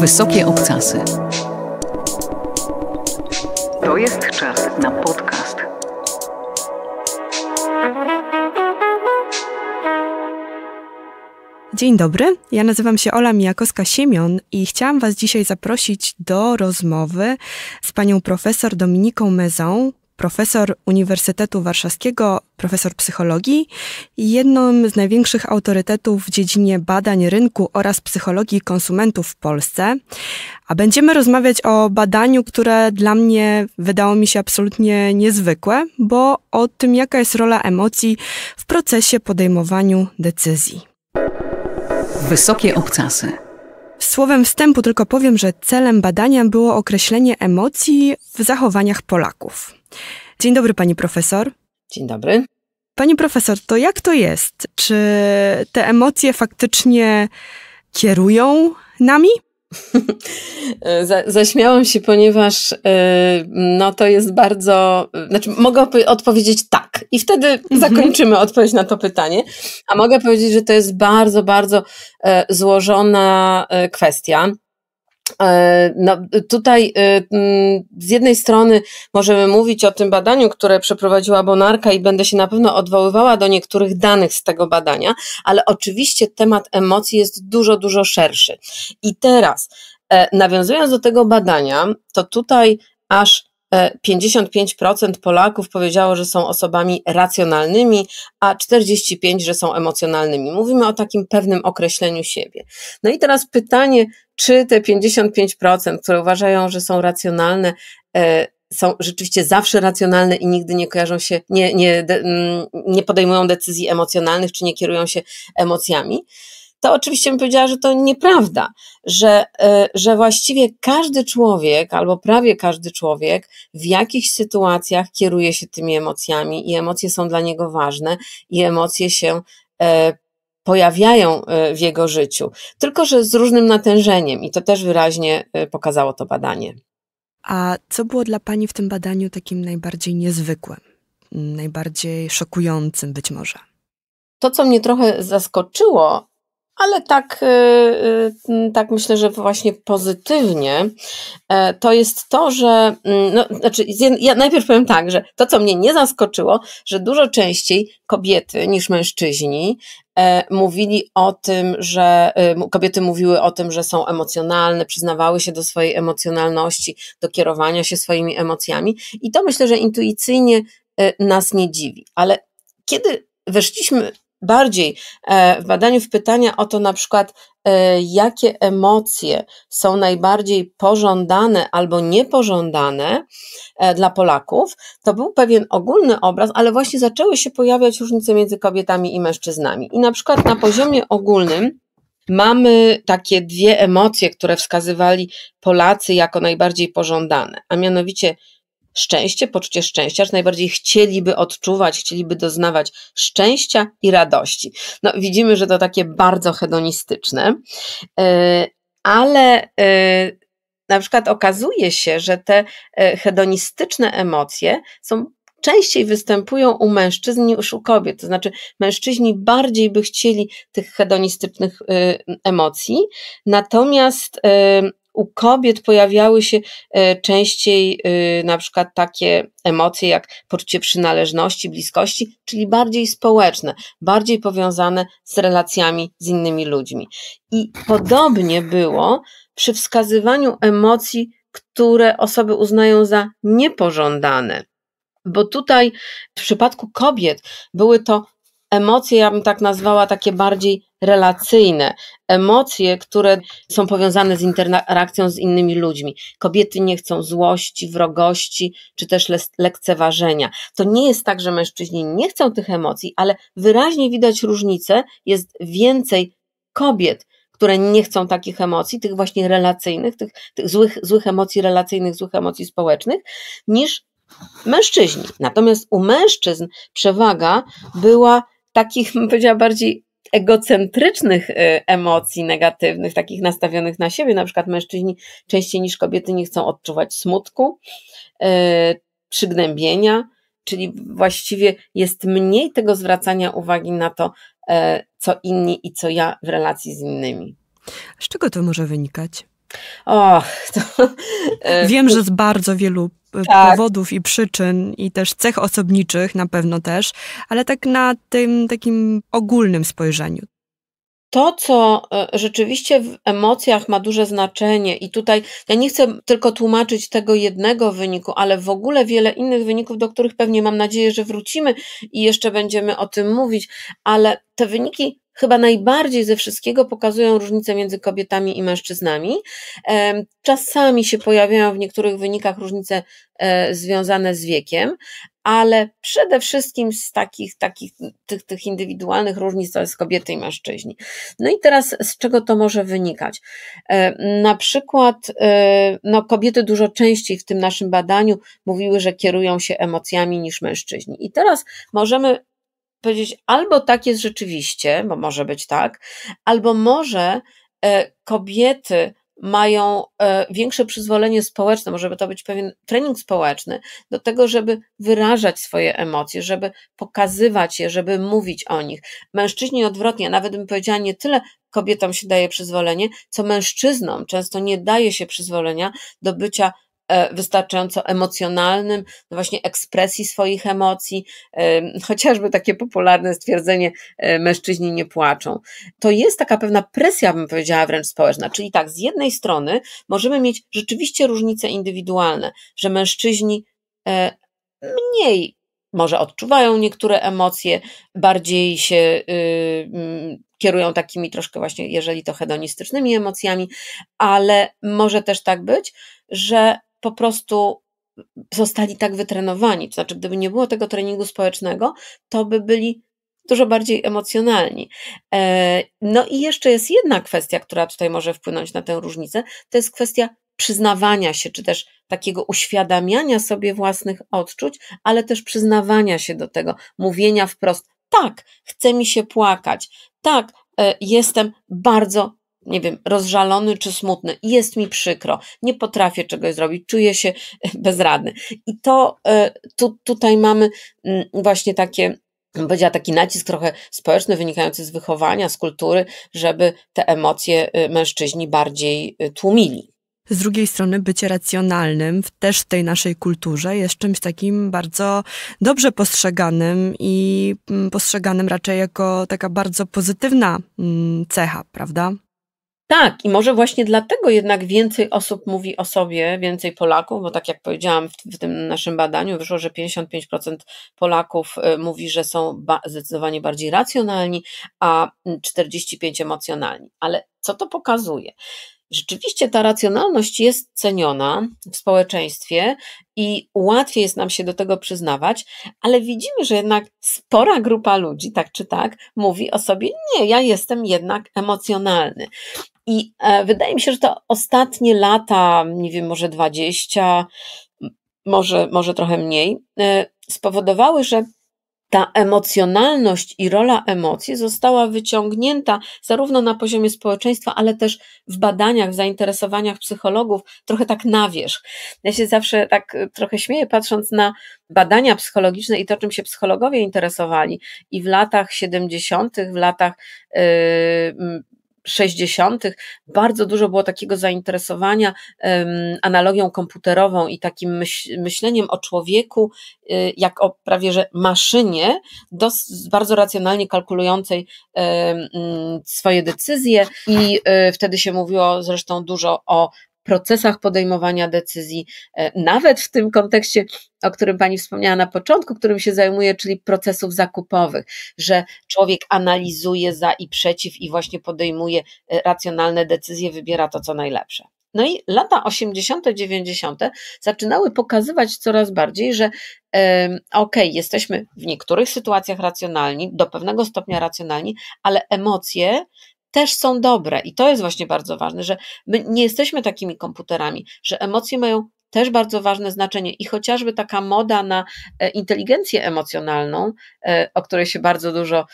Wysokie obcasy. To jest czas na podcast. Dzień dobry, ja nazywam się Ola Mijakowska-Siemion i chciałam Was dzisiaj zaprosić do rozmowy z panią profesor Dominiką Mezą, profesor Uniwersytetu Warszawskiego, profesor psychologii, jednym z największych autorytetów w dziedzinie badań rynku oraz psychologii konsumentów w Polsce. A będziemy rozmawiać o badaniu, które dla mnie wydało mi się absolutnie niezwykłe, bo o tym, jaka jest rola emocji w procesie podejmowania decyzji. Wysokie obcasy. Słowem wstępu tylko powiem, że celem badania było określenie emocji w zachowaniach Polaków. Dzień dobry, pani profesor. Dzień dobry. Pani profesor, to jak to jest? Czy te emocje faktycznie kierują nami? Zaśmiałam się, ponieważ y, no to jest bardzo. Znaczy, mogę odpowiedzieć tak, i wtedy mhm. zakończymy odpowiedź na to pytanie. A mogę powiedzieć, że to jest bardzo, bardzo e, złożona e, kwestia. E, no, tutaj e, mm, z jednej strony możemy mówić o tym badaniu, które przeprowadziła Bonarka i będę się na pewno odwoływała do niektórych danych z tego badania, ale oczywiście temat emocji jest dużo, dużo szerszy. I teraz, e, nawiązując do tego badania, to tutaj aż 55% Polaków powiedziało, że są osobami racjonalnymi, a 45%, że są emocjonalnymi. Mówimy o takim pewnym określeniu siebie. No i teraz pytanie, czy te 55%, które uważają, że są racjonalne, e, są rzeczywiście zawsze racjonalne i nigdy nie kojarzą się, nie, nie, mm, nie podejmują decyzji emocjonalnych, czy nie kierują się emocjami to oczywiście bym powiedziała, że to nieprawda, że, e, że właściwie każdy człowiek, albo prawie każdy człowiek, w jakichś sytuacjach kieruje się tymi emocjami i emocje są dla niego ważne i emocje się e, pojawiają e, w jego życiu, tylko że z różnym natężeniem i to też wyraźnie e, pokazało to badanie. A co było dla Pani w tym badaniu takim najbardziej niezwykłym, najbardziej szokującym być może? To, co mnie trochę zaskoczyło, ale tak, y, y, tak myślę, że właśnie pozytywnie, e, to jest to, że, mm, no, znaczy, ja najpierw powiem tak, że to, co mnie nie zaskoczyło, że dużo częściej kobiety niż mężczyźni e, mówili o tym, że y, kobiety mówiły o tym, że są emocjonalne, przyznawały się do swojej emocjonalności, do kierowania się swoimi emocjami i to myślę, że intuicyjnie e, nas nie dziwi, ale kiedy weszliśmy bardziej e, w badaniu w pytania o to na przykład, e, jakie emocje są najbardziej pożądane albo niepożądane e, dla Polaków, to był pewien ogólny obraz, ale właśnie zaczęły się pojawiać różnice między kobietami i mężczyznami. I na przykład na poziomie ogólnym mamy takie dwie emocje, które wskazywali Polacy jako najbardziej pożądane, a mianowicie szczęście, poczucie szczęścia, że najbardziej chcieliby odczuwać, chcieliby doznawać szczęścia i radości. No, widzimy, że to takie bardzo hedonistyczne, y, ale y, na przykład okazuje się, że te y, hedonistyczne emocje są częściej występują u mężczyzn niż u kobiet. To znaczy, mężczyźni bardziej by chcieli tych hedonistycznych emocji, natomiast u kobiet pojawiały się e, częściej e, na przykład takie emocje jak poczucie przynależności, bliskości, czyli bardziej społeczne, bardziej powiązane z relacjami z innymi ludźmi. I podobnie było przy wskazywaniu emocji, które osoby uznają za niepożądane bo tutaj w przypadku kobiet były to emocje, ja bym tak nazwała, takie bardziej relacyjne, emocje, które są powiązane z interakcją z innymi ludźmi. Kobiety nie chcą złości, wrogości czy też lekceważenia. To nie jest tak, że mężczyźni nie chcą tych emocji, ale wyraźnie widać różnicę. Jest więcej kobiet, które nie chcą takich emocji, tych właśnie relacyjnych, tych, tych złych, złych emocji relacyjnych, złych emocji społecznych, niż mężczyźni. Natomiast u mężczyzn przewaga była takich, bym powiedziała, bardziej egocentrycznych y, emocji negatywnych, takich nastawionych na siebie. Na przykład mężczyźni częściej niż kobiety nie chcą odczuwać smutku, y, przygnębienia, czyli właściwie jest mniej tego zwracania uwagi na to, y, co inni i co ja w relacji z innymi. Z czego to może wynikać? O, to... E, Wiem, że z bardzo wielu e, tak. powodów i przyczyn i też cech osobniczych na pewno też, ale tak na tym takim ogólnym spojrzeniu. To, co e, rzeczywiście w emocjach ma duże znaczenie, i tutaj ja nie chcę tylko tłumaczyć tego jednego wyniku, ale w ogóle wiele innych wyników, do których pewnie mam nadzieję, że wrócimy i jeszcze będziemy o tym mówić, ale te wyniki chyba najbardziej ze wszystkiego pokazują różnice między kobietami i mężczyznami. Czasami się pojawiają w niektórych wynikach różnice e, związane z wiekiem, ale przede wszystkim z takich, takich tych, tych indywidualnych różnic to jest kobiety i mężczyźni. No i teraz z czego to może wynikać? E, na przykład e, no, kobiety dużo częściej w tym naszym badaniu mówiły, że kierują się emocjami niż mężczyźni. I teraz możemy powiedzieć, albo tak jest rzeczywiście, bo może być tak, albo może e, kobiety mają e, większe przyzwolenie społeczne, może to być pewien trening społeczny, do tego, żeby wyrażać swoje emocje, żeby pokazywać je, żeby mówić o nich. Mężczyźni odwrotnie, nawet bym powiedziała nie tyle kobietom się daje przyzwolenie, co mężczyznom często nie daje się przyzwolenia do bycia E, wystarczająco emocjonalnym, no właśnie ekspresji swoich emocji, e, chociażby takie popularne stwierdzenie e, mężczyźni nie płaczą. To jest taka pewna presja, bym powiedziała, wręcz społeczna. Czyli tak, z jednej strony możemy mieć rzeczywiście różnice indywidualne, że mężczyźni mniej może odczuwają niektóre emocje, bardziej się y, mm, kierują takimi troszkę właśnie, jeżeli to hedonistycznymi emocjami, ale może też tak być, że po prostu zostali tak wytrenowani. To znaczy, gdyby nie było tego treningu społecznego, to by byli dużo bardziej emocjonalni. E, no i jeszcze jest jedna kwestia, która tutaj może wpłynąć na tę różnicę, to jest kwestia przyznawania się, czy też takiego uświadamiania sobie własnych odczuć, ale też przyznawania się do tego, mówienia wprost: tak, chce mi się płakać, tak, e, jestem bardzo nie wiem, rozżalony czy smutny, jest mi przykro, nie potrafię czegoś zrobić, czuję się e, bezradny. I to e, tu, tutaj mamy mm, właśnie takie powiedziała taki nacisk trochę społeczny wynikający z wychowania, z kultury, żeby te emocje e, mężczyźni bardziej tłumili. Z drugiej strony bycie racjonalnym też w tej naszej kulturze jest czymś takim bardzo dobrze postrzeganym i mm, postrzeganym raczej jako taka bardzo pozytywna mm, cecha, prawda? Tak, i może właśnie dlatego jednak więcej osób mówi o sobie, więcej Polaków, bo tak jak powiedziałam w, w tym naszym badaniu, wyszło, że 55% Polaków y, mówi, że są ba zdecydowanie bardziej racjonalni, a 45% mm, emocjonalni. Ale co to pokazuje? rzeczywiście ta racjonalność jest ceniona w społeczeństwie i łatwiej jest nam się do tego przyznawać, ale widzimy, że jednak spora grupa ludzi, tak czy tak, mówi o sobie: Nie, ja jestem jednak emocjonalny. I e, wydaje mi się, że to ostatnie lata, nie wiem, może 20, może, może trochę mniej, e, spowodowały, że ta emocjonalność i rola emocji została wyciągnięta zarówno na poziomie społeczeństwa, ale też w badaniach, w zainteresowaniach psychologów, trochę tak na wierzch. Ja się zawsze tak y, trochę śmieję, patrząc na badania psychologiczne i to, czym się psychologowie interesowali. I w latach 70., w latach. Yy, 60. bardzo dużo było takiego zainteresowania analogią komputerową i takim myśleniem o człowieku y, jak o prawie że maszynie bardzo racjonalnie kalkulującej swoje decyzje i y, wtedy się mówiło zresztą dużo o procesach podejmowania decyzji, e, nawet w tym kontekście, o którym Pani wspomniała na początku, którym się zajmuję, czyli procesów zakupowych, że człowiek analizuje za i przeciw i właśnie podejmuje e, racjonalne decyzje, wybiera to, co najlepsze. No i lata 80., 90. zaczynały pokazywać coraz bardziej, że okej, okay, jesteśmy w niektórych sytuacjach racjonalni, do pewnego stopnia racjonalni, ale emocje też są dobre. I to jest właśnie bardzo ważne, że my nie jesteśmy takimi komputerami, że emocje mają też bardzo ważne znaczenie i chociażby taka moda na e, inteligencję emocjonalną, e, o której się bardzo dużo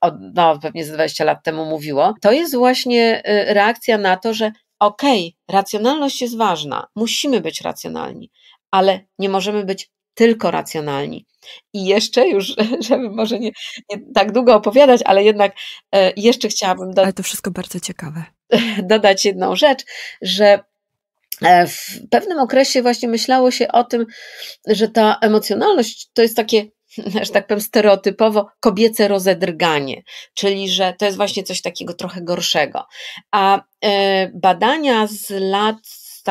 od, no, pewnie z 20 lat temu mówiło, to jest właśnie e, reakcja na to, że okej, okay, racjonalność jest ważna, musimy być racjonalni, ale nie możemy być tylko racjonalni. I jeszcze już, żeby może nie, nie tak długo opowiadać, ale jednak e, jeszcze chciałabym dodać. Ale to wszystko bardzo ciekawe. Dodać jedną rzecz, że e, w pewnym okresie właśnie myślało się o tym, że ta emocjonalność to jest takie że tak powiem stereotypowo, kobiece rozedrganie, czyli że to jest właśnie coś takiego trochę gorszego. A e, badania z lat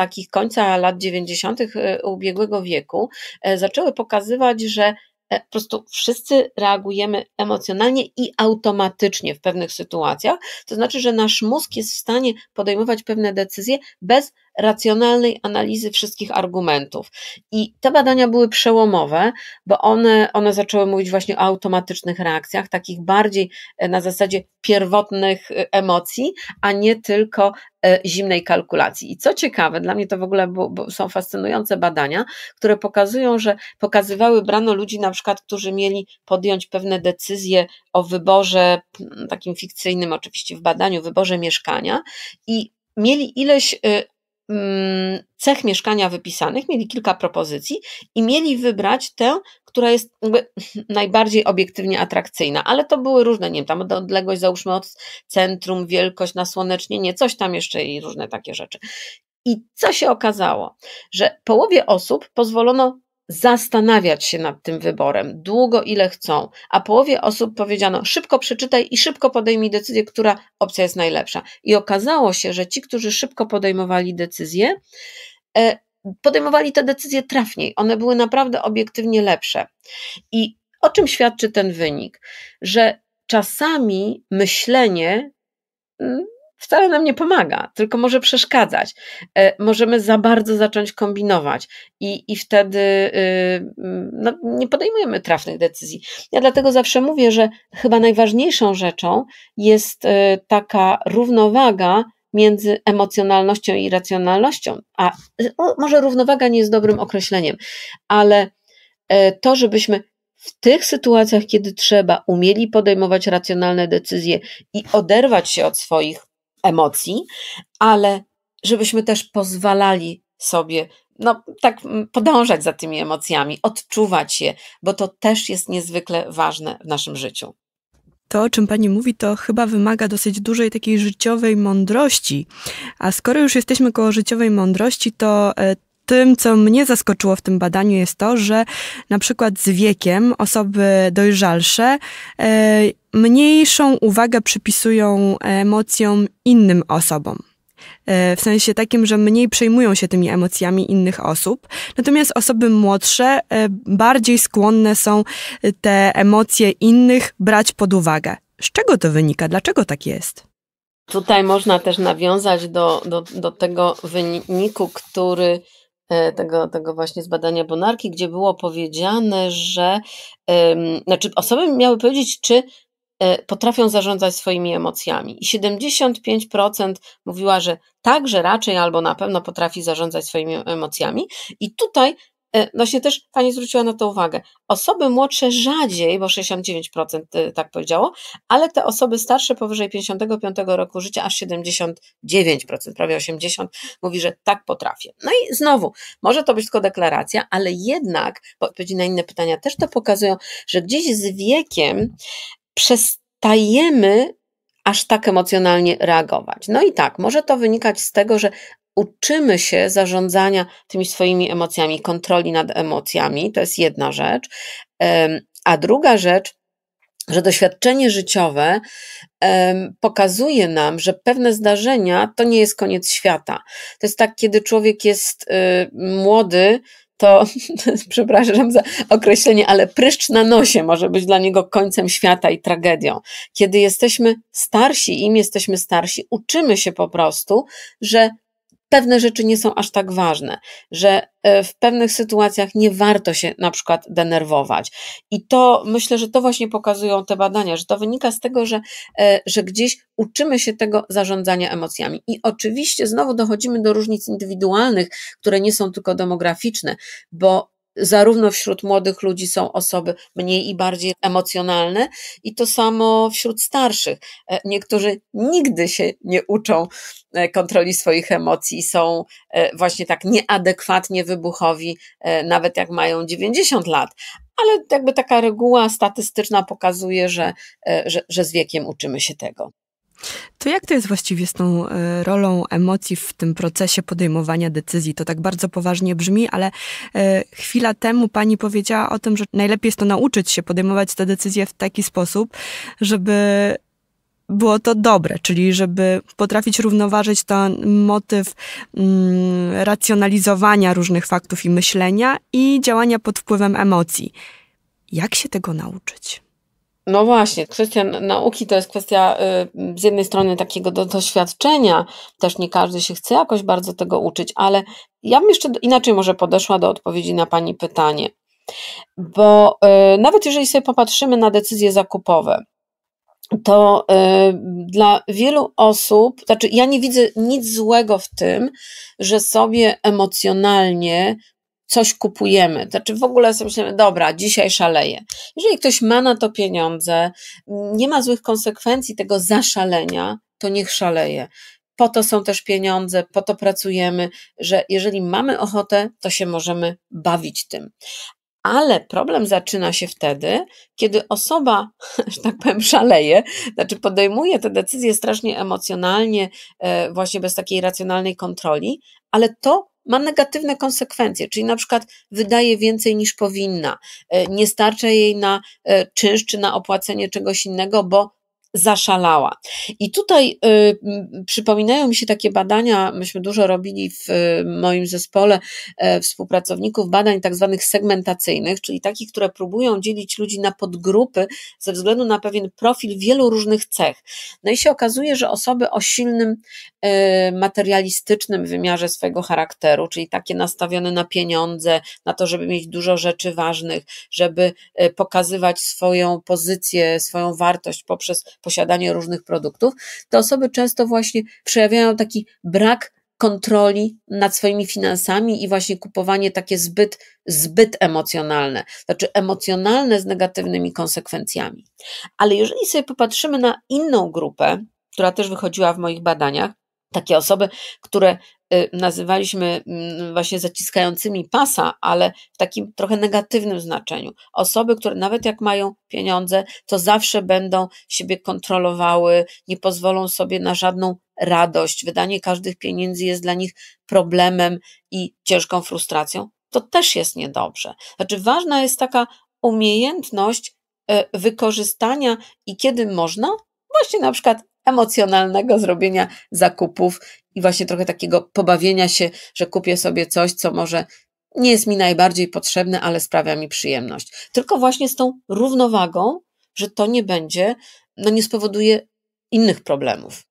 takich końca lat 90. E, ubiegłego wieku e, zaczęły pokazywać, że e, po prostu wszyscy reagujemy emocjonalnie i automatycznie w pewnych sytuacjach. To znaczy, że nasz mózg jest w stanie podejmować pewne decyzje bez racjonalnej analizy wszystkich argumentów. I te badania były przełomowe, bo one, one zaczęły mówić właśnie o automatycznych reakcjach, takich bardziej e, na zasadzie pierwotnych e, emocji, a nie tylko e, zimnej kalkulacji. I co ciekawe, dla mnie to w ogóle bo, bo są fascynujące badania, które pokazują, że pokazywały brano ludzi na przykład, którzy mieli podjąć pewne decyzje o wyborze, takim fikcyjnym oczywiście w badaniu, wyborze mieszkania i mieli ileś Mm, cech mieszkania wypisanych, mieli kilka propozycji i mieli wybrać tę, która jest najbardziej obiektywnie atrakcyjna, ale to były różne, nie wiem, tam odległość załóżmy od centrum, wielkość, na nie, coś tam jeszcze i różne takie rzeczy. I co się okazało? Że połowie osób pozwolono zastanawiać się nad tym wyborem długo ile chcą, a połowie osób powiedziano szybko przeczytaj i szybko podejmij decyzję, która opcja jest najlepsza. I okazało się, że ci, którzy szybko podejmowali decyzje, podejmowali te decyzje trafniej, one były naprawdę obiektywnie lepsze. I o czym świadczy ten wynik? Że czasami myślenie mm, wcale nam nie pomaga, tylko może przeszkadzać. E, możemy za bardzo zacząć kombinować i, i wtedy y, mm, no, nie podejmujemy trafnych decyzji. Ja dlatego zawsze mówię, że chyba najważniejszą rzeczą jest y, taka równowaga między emocjonalnością i racjonalnością. A y, o, może równowaga nie jest dobrym określeniem, ale e, to, żebyśmy w tych sytuacjach, kiedy trzeba, umieli podejmować racjonalne decyzje i oderwać się od swoich emocji, ale żebyśmy też pozwalali sobie no, tak podążać za tymi emocjami, odczuwać je, bo to też jest niezwykle ważne w naszym życiu. To, o czym pani mówi, to chyba wymaga dosyć dużej takiej życiowej mądrości. A skoro już jesteśmy koło życiowej mądrości, to e, tym, co mnie zaskoczyło w tym badaniu, jest to, że na przykład z wiekiem osoby dojrzalsze e, mniejszą uwagę przypisują emocjom innym osobom e, w sensie takim, że mniej przejmują się tymi emocjami innych osób. Natomiast osoby młodsze e, bardziej skłonne są te emocje innych brać pod uwagę. Z czego to wynika? Dlaczego tak jest? Tutaj można też nawiązać do, do, do tego wyniku, który E, tego, tego właśnie z badania Bonarki, gdzie było powiedziane, że znaczy osoby miały powiedzieć, czy e, potrafią zarządzać swoimi emocjami. I 75% mówiła, że tak, że raczej albo na pewno potrafi zarządzać swoimi emocjami. I tutaj E, właśnie też Pani zwróciła na to uwagę. Osoby młodsze rzadziej, bo 69% y, tak powiedziało, ale te osoby starsze powyżej 55 roku życia aż 79%, prawie 80% mówi, że tak potrafię. No i znowu, może to być tylko deklaracja, ale jednak, bo odpowiedzi na inne pytania też to pokazują, że gdzieś z wiekiem przestajemy aż tak emocjonalnie reagować. No i tak, może to wynikać z tego, że uczymy się zarządzania tymi swoimi emocjami, kontroli nad emocjami, to jest jedna rzecz. A druga rzecz, że doświadczenie życiowe pokazuje nam, że pewne zdarzenia to nie jest koniec świata. To jest tak, kiedy człowiek jest y, młody, to przepraszam za określenie, ale pryszcz na nosie może być dla niego końcem świata i tragedią. Kiedy jesteśmy starsi, im jesteśmy starsi, uczymy się po prostu, że pewne rzeczy nie są aż tak ważne, że e, w pewnych sytuacjach nie warto się na przykład denerwować. I to myślę, że to właśnie pokazują te badania, że to wynika z tego, że, e, że gdzieś uczymy się tego zarządzania emocjami. I oczywiście znowu dochodzimy do różnic indywidualnych, które nie są tylko demograficzne, bo Zarówno wśród młodych ludzi są osoby mniej i bardziej emocjonalne, i to samo wśród starszych. E, niektórzy nigdy się nie uczą e, kontroli swoich emocji, są e, właśnie tak nieadekwatnie wybuchowi, nawet jak mają 90 lat, ale jakby taka reguła statystyczna pokazuje, że, że, że z wiekiem uczymy się tego. To jak to jest właściwie z tą e, rolą emocji w tym procesie podejmowania decyzji? To tak bardzo poważnie brzmi, ale e, chwila temu pani powiedziała o tym, że najlepiej jest to nauczyć się podejmować te decyzje w taki sposób, żeby było to dobre, czyli żeby potrafić równoważyć ten motyw mm, racjonalizowania różnych faktów i myślenia i działania pod wpływem emocji. Jak się tego nauczyć? No właśnie, kwestia nauki to jest kwestia y, z jednej strony takiego do, doświadczenia, też nie każdy się chce jakoś bardzo tego uczyć, ale ja bym jeszcze inaczej może podeszła do odpowiedzi na Pani pytanie. Bo y, nawet jeżeli sobie popatrzymy na decyzje zakupowe, to y, dla wielu osób, znaczy ja nie widzę nic złego w tym, że sobie emocjonalnie coś kupujemy, znaczy w ogóle sobie myślimy, dobra, dzisiaj szaleję. Jeżeli ktoś ma na to pieniądze, nie ma złych konsekwencji tego zaszalenia, to niech szaleje. Po to są też pieniądze, po to pracujemy, że jeżeli mamy ochotę, to się możemy bawić tym. Ale problem zaczyna się wtedy, kiedy osoba, że tak powiem, szaleje, znaczy podejmuje te decyzje strasznie emocjonalnie, e, właśnie bez takiej racjonalnej kontroli, ale to ma negatywne konsekwencje, czyli na przykład wydaje więcej niż powinna, e, nie starcza jej na e, czynsz czy na opłacenie czegoś innego, bo zaszalała. I tutaj y, przypominają mi się takie badania, myśmy dużo robili w y, moim zespole y, współpracowników badań tak zwanych segmentacyjnych, czyli takich, które próbują dzielić ludzi na podgrupy ze względu na pewien profil wielu różnych cech. No i się okazuje, że osoby o silnym e, materialistycznym wymiarze swojego charakteru, czyli takie nastawione na pieniądze, na to, żeby mieć dużo rzeczy ważnych, żeby e, pokazywać swoją pozycję, swoją wartość poprzez posiadanie różnych produktów, te osoby często właśnie przejawiają taki brak kontroli nad swoimi finansami i właśnie kupowanie takie zbyt, zbyt emocjonalne, znaczy emocjonalne z negatywnymi konsekwencjami. Ale jeżeli sobie popatrzymy na inną grupę, która też wychodziła w moich badaniach, takie osoby, które y, nazywaliśmy mm, właśnie zaciskającymi pasa, ale w takim trochę negatywnym znaczeniu. Osoby, które nawet jak mają pieniądze, to zawsze będą siebie kontrolowały, nie pozwolą sobie na żadną radość. Wydanie każdych pieniędzy jest dla nich problemem i ciężką frustracją. To też jest niedobrze. Znaczy, ważna jest taka umiejętność y, wykorzystania i kiedy można, właśnie na przykład emocjonalnego zrobienia zakupów i właśnie trochę takiego pobawienia się, że kupię sobie coś, co może nie jest mi najbardziej potrzebne, ale sprawia mi przyjemność. Tylko właśnie z tą równowagą, że to nie będzie, no nie spowoduje innych problemów.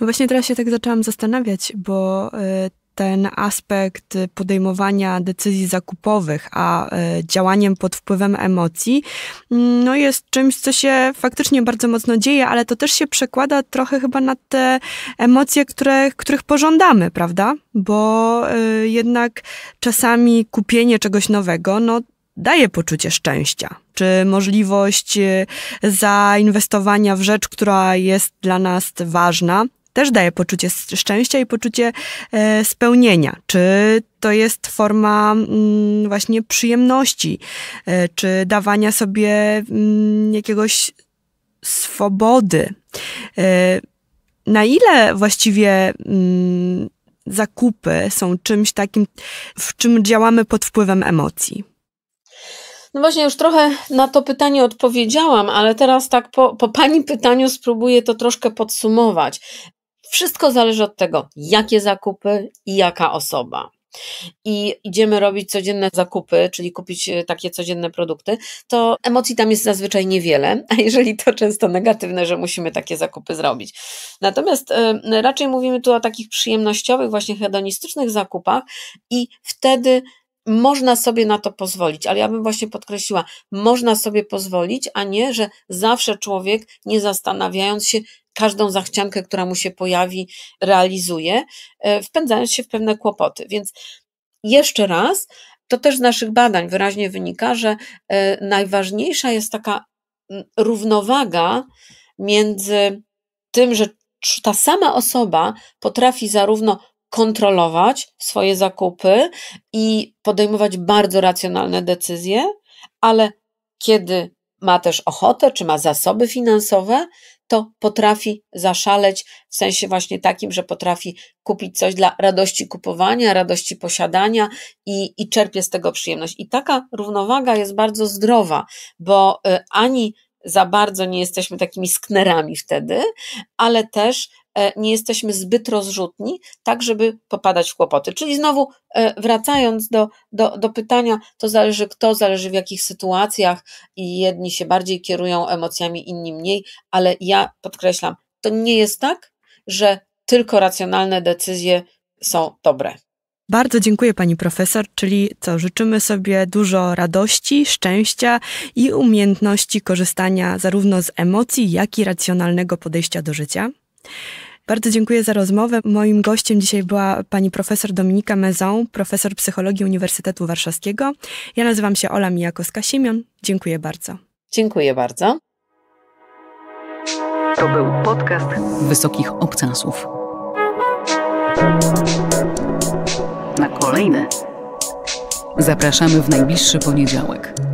No właśnie teraz się tak zaczęłam zastanawiać, bo y, ten aspekt podejmowania decyzji zakupowych, a e, działaniem pod wpływem emocji, mm, no jest czymś, co się faktycznie bardzo mocno dzieje, ale to też się przekłada trochę chyba na te emocje, które, których pożądamy, prawda? Bo e, jednak czasami kupienie czegoś nowego, no daje poczucie szczęścia, czy możliwość e, zainwestowania w rzecz, która jest dla nas ważna, też daje poczucie szczęścia i poczucie e, spełnienia. Czy to jest forma mm, właśnie przyjemności, e, czy dawania sobie mm, jakiegoś swobody? E, na ile właściwie mm, zakupy są czymś takim, w czym działamy pod wpływem emocji? No właśnie, już trochę na to pytanie odpowiedziałam, ale teraz tak po, po Pani pytaniu spróbuję to troszkę podsumować. Wszystko zależy od tego, jakie zakupy i jaka osoba. I idziemy robić codzienne zakupy, czyli kupić e, takie codzienne produkty, to emocji tam jest zazwyczaj niewiele, a jeżeli to często negatywne, że musimy takie zakupy zrobić. Natomiast e, raczej mówimy tu o takich przyjemnościowych, właśnie hedonistycznych zakupach, i wtedy można sobie na to pozwolić, ale ja bym właśnie podkreśliła, można sobie pozwolić, a nie, że zawsze człowiek, nie zastanawiając się, każdą zachciankę, która mu się pojawi, realizuje, e, wpędzając się w pewne kłopoty. Więc jeszcze raz, to też z naszych badań wyraźnie wynika, że e, najważniejsza jest taka równowaga między tym, że ta sama osoba potrafi zarówno kontrolować swoje zakupy i podejmować bardzo racjonalne decyzje, ale kiedy ma też ochotę, czy ma zasoby finansowe, to potrafi zaszaleć w sensie właśnie takim, że potrafi kupić coś dla radości kupowania, radości posiadania i, i czerpie z tego przyjemność. I taka równowaga jest bardzo zdrowa, bo y, ani za bardzo nie jesteśmy takimi sknerami wtedy, ale też E, nie jesteśmy zbyt rozrzutni, tak żeby popadać w kłopoty. Czyli znowu e, wracając do, do, do pytania, to zależy kto, zależy w jakich sytuacjach i jedni się bardziej kierują emocjami, inni mniej, ale ja podkreślam, to nie jest tak, że tylko racjonalne decyzje są dobre. Bardzo dziękuję pani profesor, czyli co, życzymy sobie dużo radości, szczęścia i umiejętności korzystania zarówno z emocji, jak i racjonalnego podejścia do życia. Bardzo dziękuję za rozmowę. Moim gościem dzisiaj była pani profesor Dominika Mezon, profesor psychologii Uniwersytetu Warszawskiego. Ja nazywam się Ola Mijakowska-Siemion. Dziękuję bardzo. Dziękuję bardzo. To był podcast Wysokich Obcasów. Na kolejne zapraszamy w najbliższy poniedziałek.